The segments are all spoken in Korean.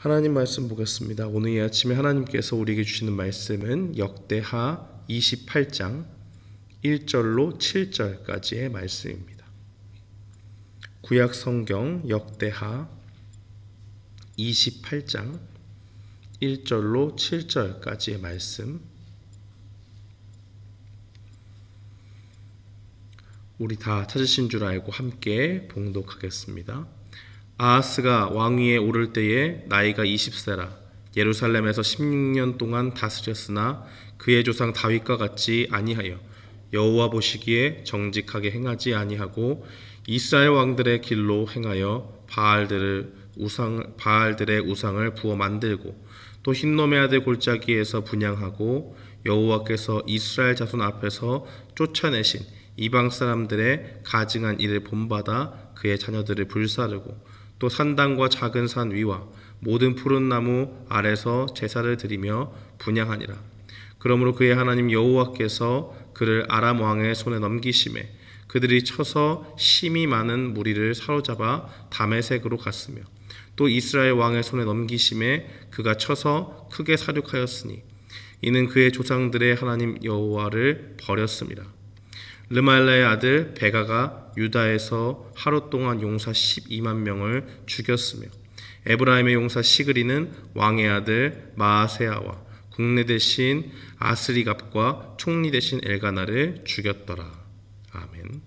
하나님 말씀 보겠습니다. 오늘 이 아침에 하나님께서 우리에게 주시는 말씀은 역대하 28장 1절로 7절까지의 말씀입니다. 구약 성경 역대하 28장 1절로 7절까지의 말씀 우리 다 찾으신 줄 알고 함께 봉독하겠습니다. 아하스가 왕위에 오를 때에 나이가 20세라 예루살렘에서 16년 동안 다스렸으나 그의 조상 다윗과 같이 아니하여 여호와 보시기에 정직하게 행하지 아니하고 이스라엘 왕들의 길로 행하여 바알들을 우상 바알들의 우상을 부어 만들고 또 흰놈의 아들 골짜기에서 분양하고 여호와께서 이스라엘 자손 앞에서 쫓아내신 이방 사람들의 가증한 일을 본받아 그의 자녀들을 불사르고 또 산당과 작은 산 위와 모든 푸른 나무 아래서 제사를 드리며 분양하니라. 그러므로 그의 하나님 여호와께서 그를 아람 왕의 손에 넘기심에 그들이 쳐서 심이 많은 무리를 사로잡아 담에색으로 갔으며 또 이스라엘 왕의 손에 넘기심에 그가 쳐서 크게 사륙하였으니 이는 그의 조상들의 하나님 여호와를 버렸습니다. 르말라의 아들 베가가 유다에서 하루 동안 용사 12만 명을 죽였으며 에브라임의 용사 시그리는 왕의 아들 마세아와 국내 대신 아스리갑과 총리 대신 엘가나를 죽였더라. 아멘.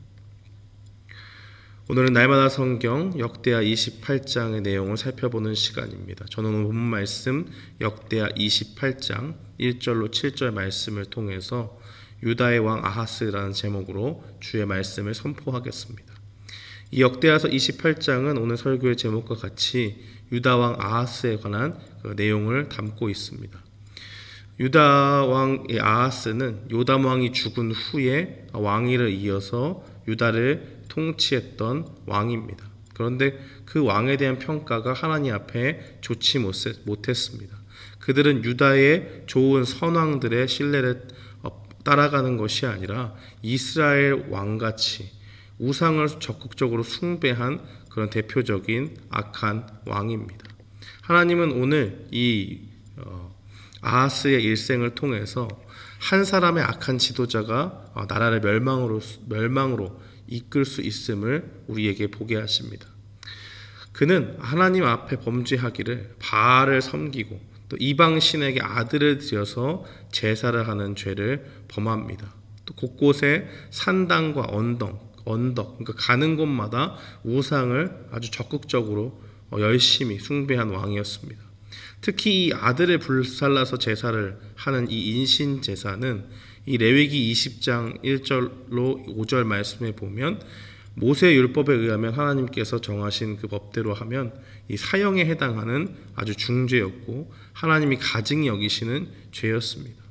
오늘은 날마다 성경 역대하 28장의 내용을 살펴보는 시간입니다. 저는 오늘 본 말씀 역대하 28장 1절로 7절 말씀을 통해서 유다의 왕 아하스라는 제목으로 주의 말씀을 선포하겠습니다. 이 역대하서 28장은 오늘 설교의 제목과 같이 유다 왕 아하스에 관한 그 내용을 담고 있습니다. 유다 왕의 아하스는 요담 왕이 죽은 후에 왕위를 이어서 유다를 통치했던 왕입니다. 그런데 그 왕에 대한 평가가 하나님 앞에 좋지 못했습니다. 그들은 유다의 좋은 선왕들의 신뢰를 따라가는 것이 아니라 이스라엘 왕같이 우상을 적극적으로 숭배한 그런 대표적인 악한 왕입니다. 하나님은 오늘 이 어, 아하스의 일생을 통해서 한 사람의 악한 지도자가 어, 나라를 멸망으로 멸망으로 이끌 수 있음을 우리에게 보게 하십니다. 그는 하나님 앞에 범죄하기를 바알을 섬기고 또 이방 신에게 아들을 들여서 제사를 하는 죄를 범합니다. 또 곳곳에 산당과 언덕, 언덕, 그러니까 가는 곳마다 우상을 아주 적극적으로 어, 열심히 숭배한 왕이었습니다. 특히 이 아들을 불살라서 제사를 하는 이 인신 제사는 이 레위기 20장 1절로 5절 말씀에 보면 모세 율법에 의하면 하나님께서 정하신 그 법대로 하면 이 사형에 해당하는 아주 중죄였고 하나님이 가증히 여기시는 죄였습니다.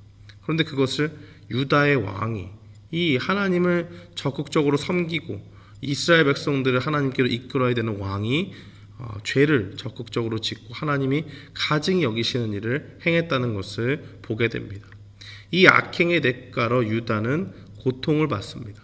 그런데 그것을 유다의 왕이 이 하나님을 적극적으로 섬기고 이스라엘 백성들을 하나님께로 이끌어야 되는 왕이 어, 죄를 적극적으로 짓고 하나님이 가증히 여기시는 일을 행했다는 것을 보게 됩니다. 이 악행의 대가로 유다는 고통을 받습니다.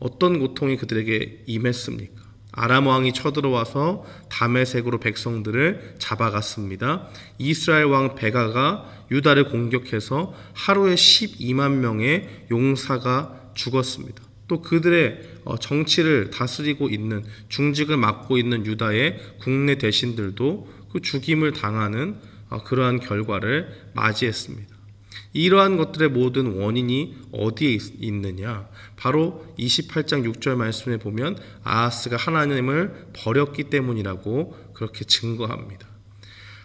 어떤 고통이 그들에게 임했습니까? 아람 왕이 쳐들어와서 담에색으로 백성들을 잡아갔습니다. 이스라엘 왕 베가가 유다를 공격해서 하루에 12만 명의 용사가 죽었습니다. 또 그들의 어, 정치를 다스리고 있는 중직을 맡고 있는 유다의 국내 대신들도 그 죽임을 당하는 어, 그러한 결과를 맞이했습니다. 이러한 것들의 모든 원인이 어디에 있, 느냐 바로 28장 6절 말씀에 보면 아하스가 하나님을 버렸기 때문이라고 그렇게 증거합니다.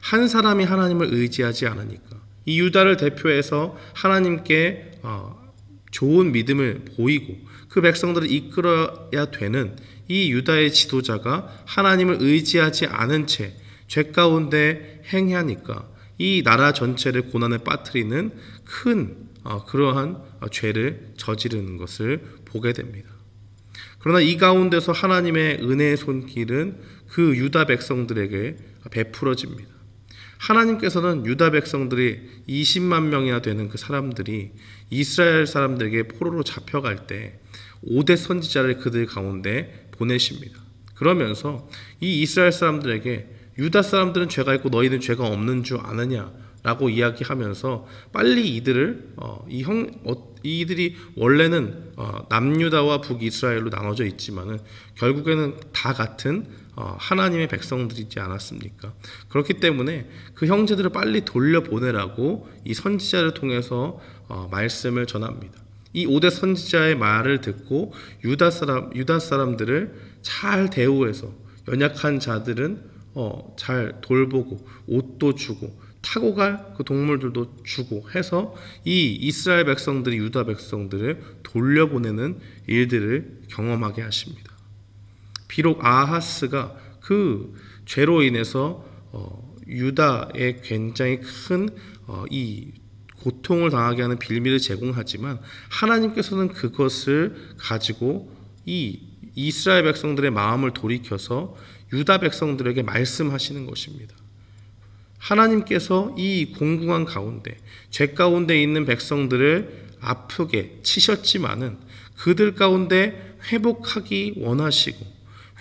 한 사람이 하나님을 의지하지 않으니까 이 유다를 대표해서 하나님께 어, 좋은 믿음을 보이고 그 백성들을 이끌어야 되는 이 유다의 지도자가 하나님을 의지하지 않은 채 죄 가운데 행하니까 이 나라 전체를 고난에 빠뜨리는 큰 어, 그러한 죄를 저지르는 것을 보게 됩니다. 그러나 이 가운데서 하나님의 은혜의 손길은 그 유다 백성들에게 베풀어집니다. 하나님께서는 유다 백성들이 20만 명이나 되는 그 사람들이 이스라엘 사람들에게 포로로 잡혀갈 때 5대 선지자를 그들 가운데 보내십니다. 그러면서 이 이스라엘 사람들에게 유다 사람들은 죄가 있고 너희는 죄가 없는 줄 아느냐? 라고 이야기하면서 빨리 이들을 어, 이 형, 어, 이들이 원래는 어, 남유다와 북이스라엘로 나눠져 있지만은 결국에는 다 같은 어, 하나님의 백성들이지 않았습니까? 그렇기 때문에 그 형제들을 빨리 돌려보내라고 이 선지자를 통해서 어, 말씀을 전합니다. 이오대 선지자의 말을 듣고 유다 사람 유다 사람들을 잘 대우해서 연약한 자들은 어, 잘 돌보고 옷도 주고 타고 갈 그 동물들도 주고 해서 이 이스라엘 백성들이 유다 백성들을 돌려보내는 일들을 경험하게 하십니다. 비록 아하스가 그 죄로 인해서 어, 유다에 굉장히 큰이 어, 고통을 당하게 하는 빌미를 제공하지만 하나님께서는 그것을 가지고 이 이스라엘 백성들의 마음을 돌이켜서 유다 백성들에게 말씀하시는 것입니다. 하나님께서 이 공공한 가운데 죄 가운데 있는 백성들을 아프게 치셨지만은 그들 가운데 회복하기 원하시고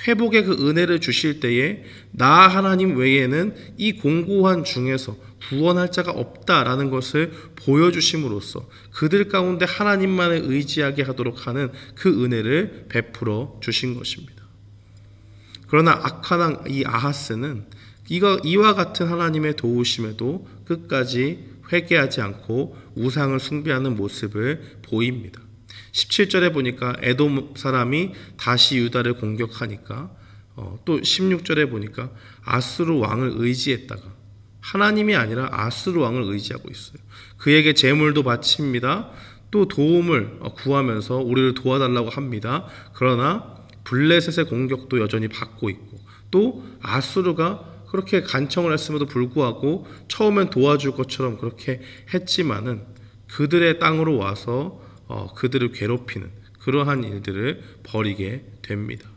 회복의 그 은혜를 주실 때에 나 하나님 외에는 이 공고한 중에서 구원할 자가 없다라는 것을 보여주심으로써 그들 가운데 하나님만을 의지하게 하도록 하는 그 은혜를 베풀어 주신 것입니다. 그러나 악한 왕, 이 아하스는 이 이와 같은 하나님의 도우심에도 끝까지 회개하지 않고 우상을 숭배하는 모습을 보입니다. 17절에 보니까 에돔 사람이 다시 유다를 공격하니까 어, 또 16절에 보니까 아수르 왕을 의지했다가 하나님이 아니라 아수르 왕을 의지하고 있어요. 그에게 재물도 바칩니다. 또 도움을 어, 구하면서 우리를 도와달라고 합니다. 그러나 블레셋의 공격도 여전히 받고 있고 또 아수르가 그렇게 간청을 했음에도 불구하고 처음엔 도와줄 것처럼 그렇게 했지만은 그들의 땅으로 와서 어, 그들을 괴롭히는 그러한 일들을 벌이게 됩니다.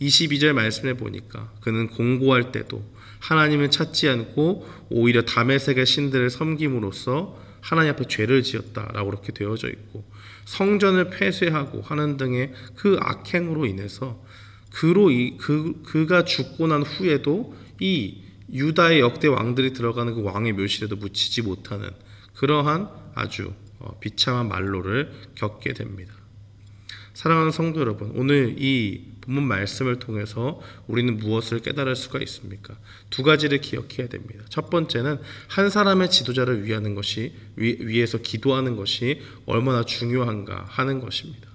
22절 말씀해 보니까 그는 공고할 때도 하나님을 찾지 않고 오히려 담의 세계 신들을 섬김으로써 하나님 앞에 죄를 지었다라고 그렇게 되어져 있고 성전을 폐쇄하고 하는 등의 그 악행으로 인해서 그로 이, 그 그가 죽고 난 후에도 이 유다의 역대 왕들이 들어가는 그 왕의 묘실에도 묻히지 못하는 그러한 아주 어, 비참한 말로를 겪게 됩니다. 사랑하는 성도 여러분, 오늘 이 본문 말씀을 통해서 우리는 무엇을 깨달을 수가 있습니까? 두 가지를 기억해야 됩니다. 첫 번째는 한 사람의 지도자를 위하는 것이 위, 위해서 기도하는 것이 얼마나 중요한가 하는 것입니다.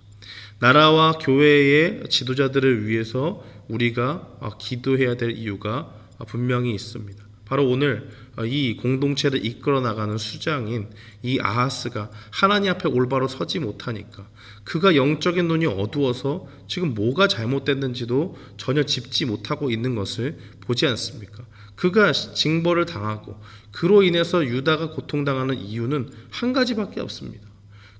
나라와 교회의 지도자들을 위해서 우리가 기도해야 될 이유가 분명히 있습니다. 바로 오늘 어, 이 공동체를 이끌어 나가는 수장인 이 아하스가 하나님 앞에 올바로 서지 못하니까 그가 영적인 눈이 어두워서 지금 뭐가 잘못됐는지도 전혀 짚지 못하고 있는 것을 보지 않습니까? 그가 징벌을 당하고 그로 인해서 유다가 고통당하는 이유는 한 가지밖에 없습니다.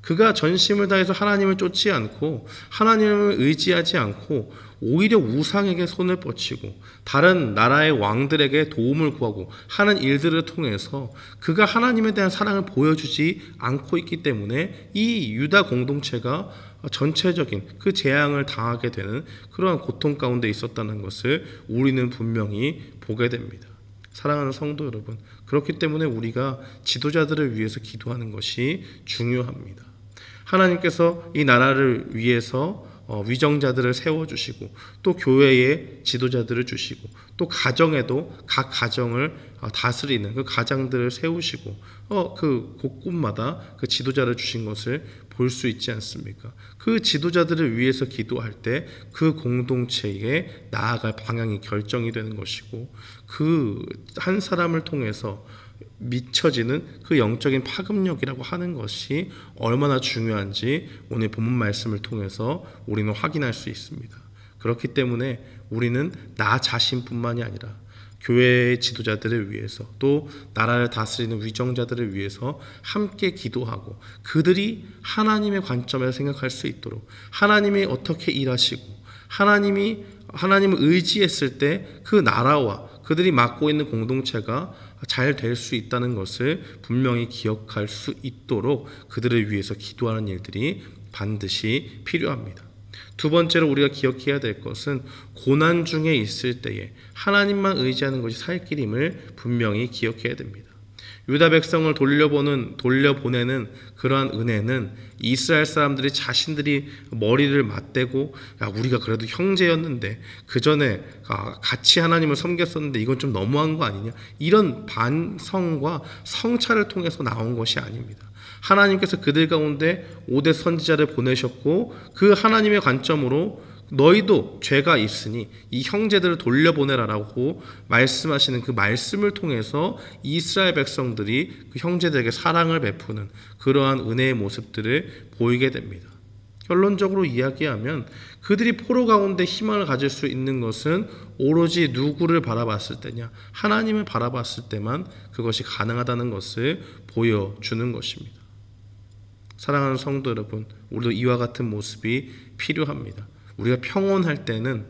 그가 전심을 다해서 하나님을 쫓지 않고 하나님을 의지하지 않고 오히려 우상에게 손을 뻗치고 다른 나라의 왕들에게 도움을 구하고 하는 일들을 통해서 그가 하나님에 대한 사랑을 보여주지 않고 있기 때문에 이 유다 공동체가 전체적인 그 재앙을 당하게 되는 그러한 고통 가운데 있었다는 것을 우리는 분명히 보게 됩니다. 사랑하는 성도 여러분, 그렇기 때문에 우리가 지도자들을 위해서 기도하는 것이 중요합니다. 하나님께서 이 나라를 위해서 어, 위정자들을 세워주시고 또 교회의 지도자들을 주시고 또 가정에도 각 가정을 어, 다스리는 그 가장들을 세우시고 어, 그 곳곳마다 그 지도자를 주신 것을 볼 수 있지 않습니까? 그 지도자들을 위해서 기도할 때 그 공동체에 나아갈 방향이 결정이 되는 것이고 그 한 사람을 통해서 미쳐지는 그 영적인 파급력이라고 하는 것이 얼마나 중요한지 오늘 본문 말씀을 통해서 우리는 확인할 수 있습니다. 그렇기 때문에 우리는 나 자신뿐만이 아니라 교회의 지도자들을 위해서 또 나라를 다스리는 위정자들을 위해서 함께 기도하고 그들이 하나님의 관점에서 생각할 수 있도록 하나님이 어떻게 일하시고 하나님이 하나님을 의지했을 때 그 나라와 그들이 맡고 있는 공동체가 잘될수 있다는 것을 분명히 기억할 수 있도록 그들을 위해서 기도하는 일들이 반드시 필요합니다. 두 번째로 우리가 기억해야 될 것은 고난 중에 있을 때에 하나님만 의지하는 것이 살 길임을 분명히 기억해야 됩니다. 유다 백성을 돌려보는 돌려보내는 그러한 은혜는 이스라엘 사람들이 자신들이 머리를 맞대고 야 우리가 그래도 형제였는데 그 전에 아, 같이 하나님을 섬겼었는데 이건 좀 너무한 거 아니냐 이런 반성과 성찰을 통해서 나온 것이 아닙니다. 하나님께서 그들 가운데 오대 선지자를 보내셨고 그 하나님의 관점으로 너희도 죄가 있으니 이 형제들을 돌려보내라라고 말씀하시는 그 말씀을 통해서 이스라엘 백성들이 그 형제들에게 사랑을 베푸는 그러한 은혜의 모습들을 보이게 됩니다. 결론적으로 이야기하면 그들이 포로 가운데 희망을 가질 수 있는 것은 오로지 누구를 바라봤을 때냐 하나님을 바라봤을 때만 그것이 가능하다는 것을 보여주는 것입니다. 사랑하는 성도 여러분, 우리도 이와 같은 모습이 필요합니다. 우리가 평온할 때는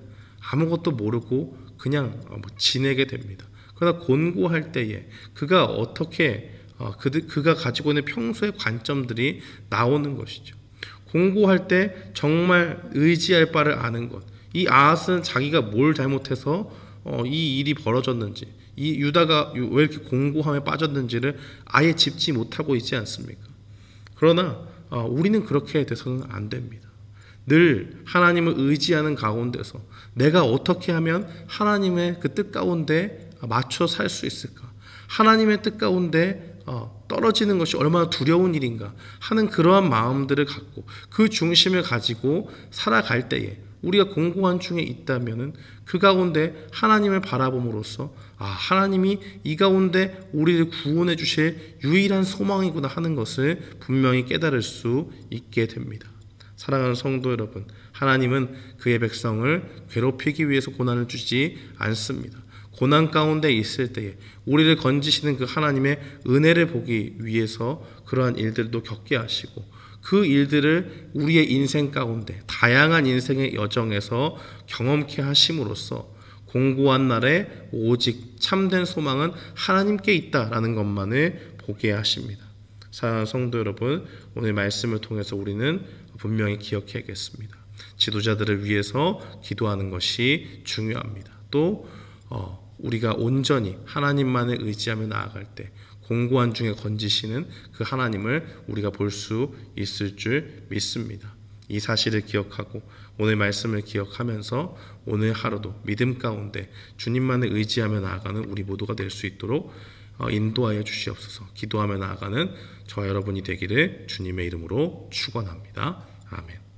아무것도 모르고 그냥 어, 뭐 지내게 됩니다. 그러나 곤고할 때에 그가 어떻게 어, 그가 가지고 있는 평소의 관점들이 나오는 것이죠. 공고할 때 정말 의지할 바를 아는 것. 이 아하스는 자기가 뭘 잘못해서 어, 이 일이 벌어졌는지, 이 유다가 왜 이렇게 공고함에 빠졌는지를 아예 짚지 못하고 있지 않습니까? 그러나 우리는 그렇게 돼서는 안 됩니다. 늘 하나님을 의지하는 가운데서 내가 어떻게 하면 하나님의 그 뜻 가운데 맞춰 살 수 있을까? 하나님의 뜻 가운데 어, 떨어지는 것이 얼마나 두려운 일인가 하는 그러한 마음들을 갖고 그 중심을 가지고 살아갈 때에 우리가 공고한 중에 있다면은 그 가운데 하나님을 바라봄으로써 아 하나님이 이 가운데 우리를 구원해 주실 유일한 소망이구나 하는 것을 분명히 깨달을 수 있게 됩니다. 사랑하는 성도 여러분, 하나님은 그의 백성을 괴롭히기 위해서 고난을 주지 않습니다. 고난 가운데 있을 때에 우리를 건지시는 그 하나님의 은혜를 보기 위해서 그러한 일들도 겪게 하시고 그 일들을 우리의 인생 가운데 다양한 인생의 여정에서 경험케 하심으로써 공고한 날에 오직 참된 소망은 하나님께 있다라는 것만을 보게 하십니다. 사랑하는 성도 여러분, 오늘 말씀을 통해서 우리는 분명히 기억해야겠습니다. 지도자들을 위해서 기도하는 것이 중요합니다. 또 어, 우리가 온전히 하나님만을 의지하며 나아갈 때 공고한 중에 건지시는 그 하나님을 우리가 볼 수 있을 줄 믿습니다. 이 사실을 기억하고 오늘 말씀을 기억하면서 오늘 하루도 믿음 가운데 주님만을 의지하며 나아가는 우리 모두가 될 수 있도록 어, 인도하여 주시옵소서. 기도하며 나아가는 저 여러분이 되기를 주님의 이름으로 축원합니다. 아멘.